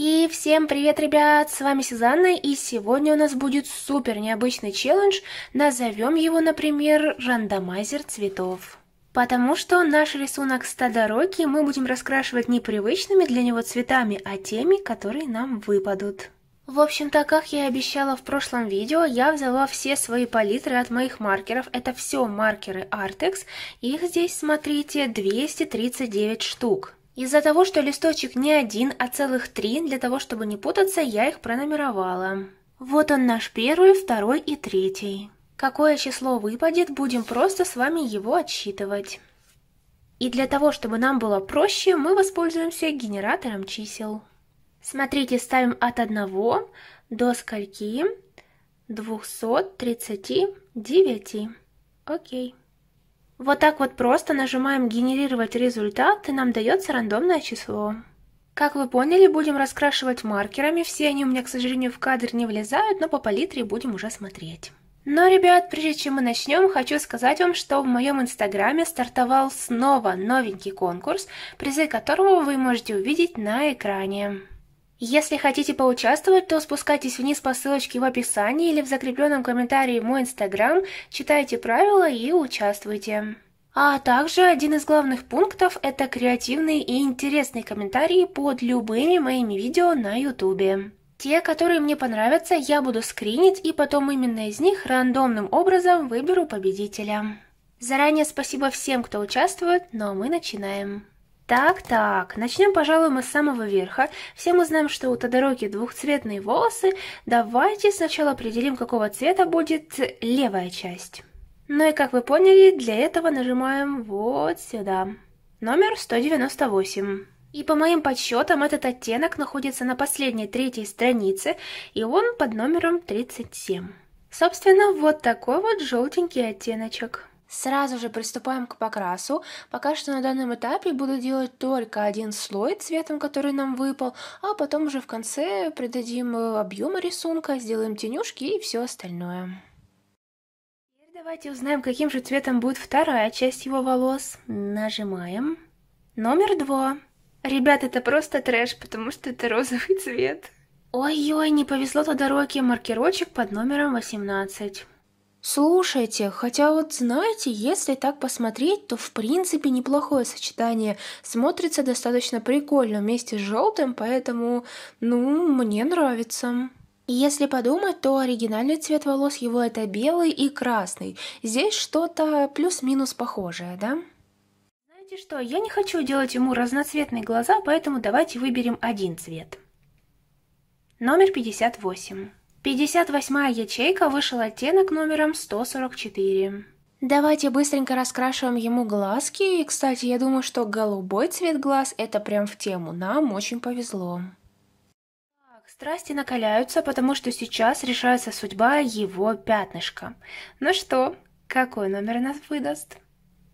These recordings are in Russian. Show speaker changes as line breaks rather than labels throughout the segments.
И всем привет, ребят! С вами Сюзанна, и сегодня у нас будет супер необычный челлендж. Назовем его, например, рандомайзер цветов. Потому что наш рисунок стадороки мы будем раскрашивать не привычными для него цветами, а теми, которые нам выпадут. В общем-то, как я и обещала в прошлом видео, я взяла все свои палитры от моих маркеров. Это все маркеры Artex. Их здесь, смотрите, 239 штук. Из-за того, что листочек не один, а целых три, для того, чтобы не путаться, я их пронумеровала. Вот он наш первый, второй и третий. Какое число выпадет, будем просто с вами его отсчитывать. И для того, чтобы нам было проще, мы воспользуемся генератором чисел. Смотрите, ставим от 1 до скольки? 239. Окей. Вот так вот просто нажимаем «Генерировать результат» и нам дается рандомное число. Как вы поняли, будем раскрашивать маркерами, все они у меня, к сожалению, в кадр не влезают, но по палитре будем уже смотреть. Но, ребят, прежде чем мы начнем, хочу сказать вам, что в моем инстаграме стартовал снова новенький конкурс, призы которого вы можете увидеть на экране. Если хотите поучаствовать, то спускайтесь вниз по ссылочке в описании или в закрепленном комментарии в мой инстаграм, читайте правила и участвуйте. А также один из главных пунктов – это креативные и интересные комментарии под любыми моими видео на ютубе. Те, которые мне понравятся, я буду скринить и потом именно из них рандомным образом выберу победителя. Заранее спасибо всем, кто участвует, но ну а мы начинаем. Так-так, начнем, пожалуй, мы с самого верха. Все мы знаем, что у Тодороки двухцветные волосы. Давайте сначала определим, какого цвета будет левая часть. Ну и как вы поняли, для этого нажимаем вот сюда. Номер 198. И по моим подсчетам, этот оттенок находится на последней третьей странице, и он под номером 37. Собственно, вот такой вот желтенький оттеночек. Сразу же приступаем к покрасу. Пока что на данном этапе буду делать только один слой цветом, который нам выпал, а потом уже в конце придадим э, объема рисунка, сделаем тенюшки и все остальное. Теперь давайте узнаем, каким же цветом будет вторая часть его волос. Нажимаем. Номер два. Ребят, это просто трэш, потому что это розовый цвет. Ой-ой, не повезло туда Роки, маркерочек под номером 18. Слушайте, хотя вот знаете, если так посмотреть, то в принципе неплохое сочетание. Смотрится достаточно прикольно вместе с желтым, поэтому, ну, мне нравится. если подумать, то оригинальный цвет волос его это белый и красный. Здесь что-то плюс-минус похожее, да? Знаете что, я не хочу делать ему разноцветные глаза, поэтому давайте выберем один цвет. Номер 58. 58-я ячейка вышел оттенок номером 144. Давайте быстренько раскрашиваем ему глазки. И, кстати, я думаю, что голубой цвет глаз – это прям в тему. Нам очень повезло. Так, страсти накаляются, потому что сейчас решается судьба его пятнышка. Ну что, какой номер нас выдаст?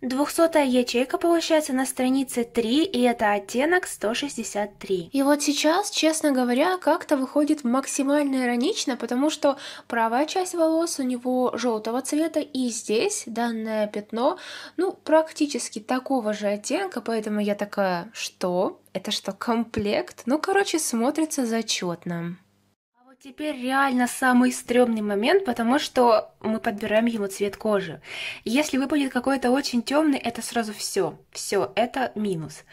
Двухсотая ячейка получается на странице 3, и это оттенок 163. И вот сейчас, честно говоря, как-то выходит максимально иронично, потому что правая часть волос у него желтого цвета, и здесь данное пятно, ну, практически такого же оттенка, поэтому я такая, что? Это что, комплект? Ну, короче, смотрится зачетно. Теперь реально самый стрёмный момент, потому что мы подбираем ему цвет кожи. Если выпадет какой-то очень темный, это сразу все. Все, это минус.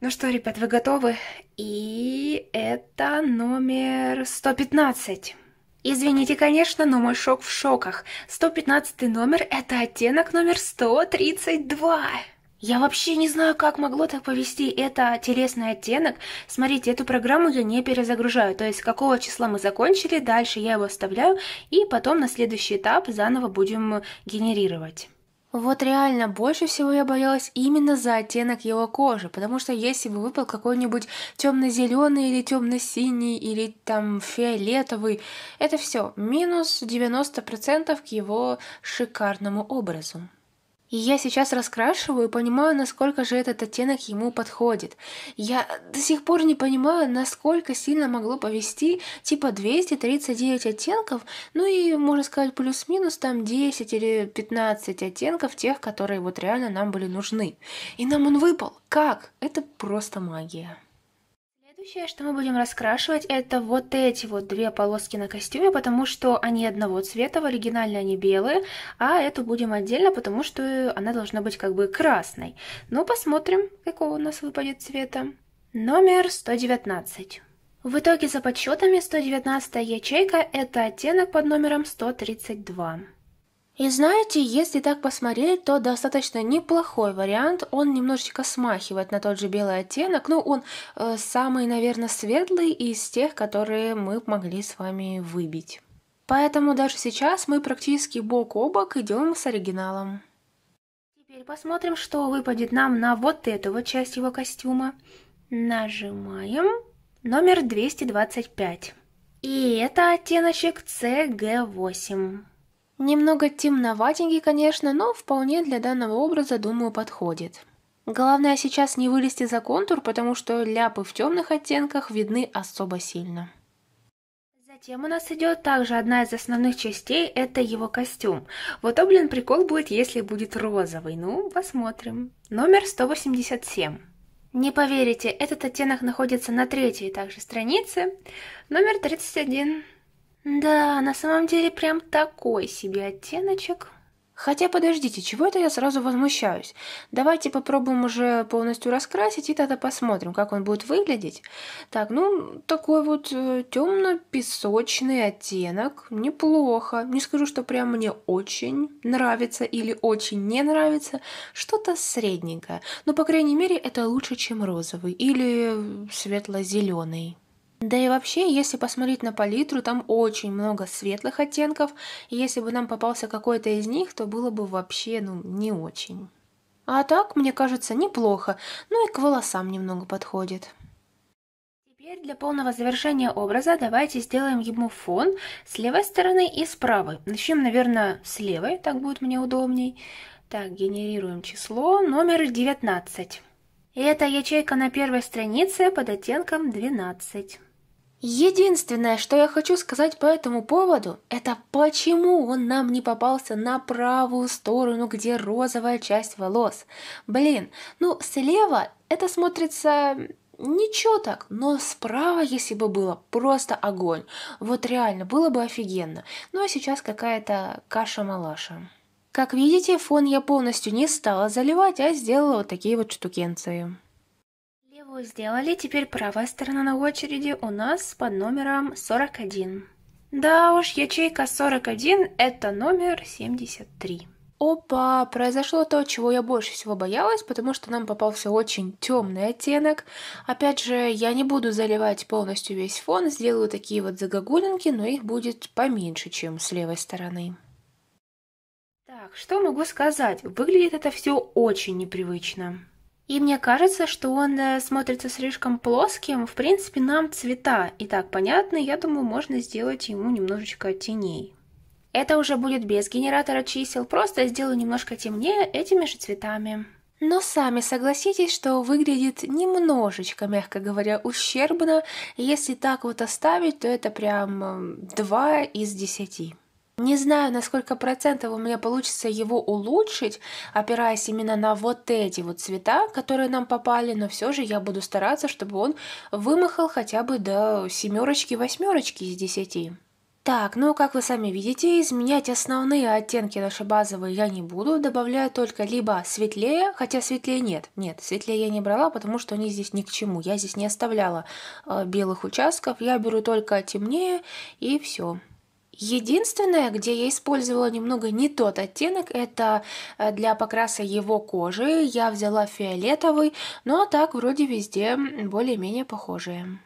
Ну что, ребят, вы готовы? И это номер 115. Извините, конечно, но мой шок в шоках. 115 номер – это оттенок номер 132. Я вообще не знаю, как могло так повести это телесный оттенок. Смотрите, эту программу я не перезагружаю, то есть какого числа мы закончили, дальше я его оставляю, и потом на следующий этап заново будем генерировать. Вот реально, больше всего я боялась именно за оттенок его кожи, потому что если бы выпал какой-нибудь темно-зеленый или темно-синий или там фиолетовый, это все минус 90% к его шикарному образу. И я сейчас раскрашиваю и понимаю, насколько же этот оттенок ему подходит. Я до сих пор не понимаю, насколько сильно могло повести типа 239 оттенков, ну и, можно сказать, плюс-минус там 10 или 15 оттенков тех, которые вот реально нам были нужны. И нам он выпал. Как? Это просто магия. Следующее, что мы будем раскрашивать, это вот эти вот две полоски на костюме, потому что они одного цвета, в оригинале они белые, а эту будем отдельно, потому что она должна быть как бы красной. Ну, посмотрим, какого у нас выпадет цвета. Номер 119. В итоге за подсчетами 119 ячейка это оттенок под номером 132. И знаете, если так посмотреть, то достаточно неплохой вариант. Он немножечко смахивает на тот же белый оттенок. Ну, он э, самый, наверное, светлый из тех, которые мы могли с вами выбить. Поэтому даже сейчас мы практически бок о бок идем с оригиналом. Теперь посмотрим, что выпадет нам на вот эту вот часть его костюма. Нажимаем номер 225. И это оттеночек CG8. Немного темноватенький, конечно, но вполне для данного образа, думаю, подходит. Главное сейчас не вылезти за контур, потому что ляпы в темных оттенках видны особо сильно. Затем у нас идет также одна из основных частей, это его костюм. Вот то, блин, прикол будет, если будет розовый. Ну, посмотрим. Номер 187. Не поверите, этот оттенок находится на третьей также странице, номер 31. Да, на самом деле прям такой себе оттеночек. Хотя подождите, чего это я сразу возмущаюсь? Давайте попробуем уже полностью раскрасить и тогда посмотрим, как он будет выглядеть. Так, ну такой вот э, темно-песочный оттенок, неплохо. Не скажу, что прям мне очень нравится или очень не нравится, что-то средненькое. Но ну, по крайней мере это лучше, чем розовый или светло-зеленый. Да и вообще, если посмотреть на палитру, там очень много светлых оттенков, и если бы нам попался какой-то из них, то было бы вообще, ну, не очень. А так, мне кажется, неплохо, ну и к волосам немного подходит. Теперь для полного завершения образа давайте сделаем ему фон с левой стороны и с правой. Начнем, наверное, с левой, так будет мне удобней. Так, генерируем число, номер 19. И это ячейка на первой странице под оттенком 12. Единственное, что я хочу сказать по этому поводу, это почему он нам не попался на правую сторону, где розовая часть волос. Блин, ну слева это смотрится ничего так, но справа, если бы было, просто огонь. Вот реально, было бы офигенно. Ну а сейчас какая-то каша-малаша. Как видите, фон я полностью не стала заливать, а сделала вот такие вот штукенции. Вы сделали, теперь правая сторона на очереди у нас под номером 41. Да уж, ячейка 41 — это номер 73. Опа, произошло то, чего я больше всего боялась, потому что нам попался очень темный оттенок. Опять же, я не буду заливать полностью весь фон, сделаю такие вот загогулинки, но их будет поменьше, чем с левой стороны. Так, что могу сказать? Выглядит это все очень непривычно. И мне кажется, что он э, смотрится слишком плоским. В принципе, нам цвета и так понятны. Я думаю, можно сделать ему немножечко теней. Это уже будет без генератора чисел. Просто сделаю немножко темнее этими же цветами. Но сами согласитесь, что выглядит немножечко, мягко говоря, ущербно. Если так вот оставить, то это прям 2 э, из 10. Не знаю, на сколько процентов у меня получится его улучшить, опираясь именно на вот эти вот цвета, которые нам попали, но все же я буду стараться, чтобы он вымахал хотя бы до семерочки-восьмерочки из десяти. Так, ну как вы сами видите, изменять основные оттенки наши базовые я не буду, добавляю только либо светлее, хотя светлее нет, нет, светлее я не брала, потому что они здесь ни к чему, я здесь не оставляла э, белых участков, я беру только темнее и все. Единственное, где я использовала немного не тот оттенок, это э, для покраса его кожи. Я взяла фиолетовый, но так вроде везде более-менее похожие.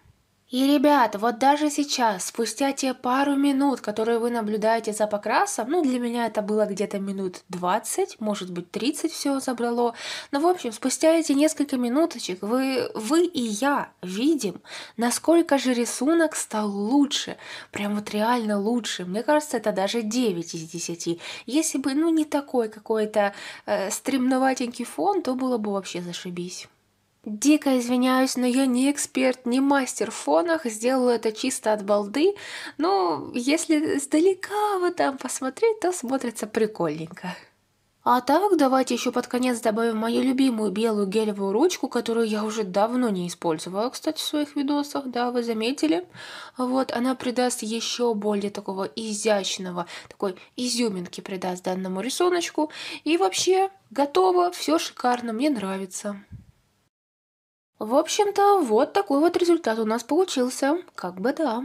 И, ребят, вот даже сейчас, спустя те пару минут, которые вы наблюдаете за покрасом, ну, для меня это было где-то минут 20, может быть, 30 все забрало, но, в общем, спустя эти несколько минуточек вы, вы и я видим, насколько же рисунок стал лучше, прям вот реально лучше. Мне кажется, это даже 9 из 10. Если бы, ну, не такой какой-то э, стремноватенький фон, то было бы вообще зашибись. Дико извиняюсь, но я не эксперт, не мастер в фонах, сделаю это чисто от балды, но если сдалека вот там посмотреть, то смотрится прикольненько. А так давайте еще под конец добавим мою любимую белую гелевую ручку, которую я уже давно не использовала, кстати, в своих видосах, да, вы заметили. Вот, она придаст еще более такого изящного, такой изюминки придаст данному рисуночку. И вообще, готово, все шикарно, мне нравится. В общем-то, вот такой вот результат у нас получился. Как бы да.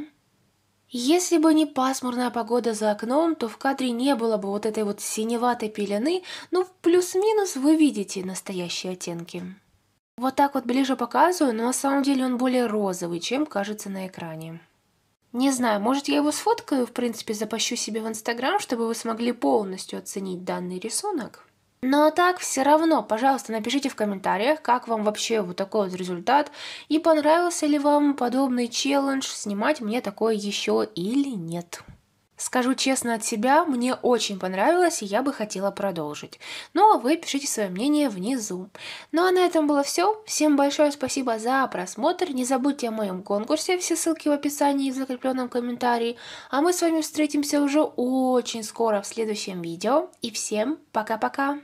Если бы не пасмурная погода за окном, то в кадре не было бы вот этой вот синеватой пелены, Ну плюс-минус вы видите настоящие оттенки. Вот так вот ближе показываю, но на самом деле он более розовый, чем кажется на экране. Не знаю, может я его сфоткаю, в принципе, запущу себе в Инстаграм, чтобы вы смогли полностью оценить данный рисунок. Но так все равно, пожалуйста, напишите в комментариях, как вам вообще вот такой вот результат, и понравился ли вам подобный челлендж, снимать мне такое еще или нет. Скажу честно от себя, мне очень понравилось, и я бы хотела продолжить. Ну а вы пишите свое мнение внизу. Ну а на этом было все. Всем большое спасибо за просмотр. Не забудьте о моем конкурсе, все ссылки в описании и в закрепленном комментарии. А мы с вами встретимся уже очень скоро в следующем видео. И всем пока-пока!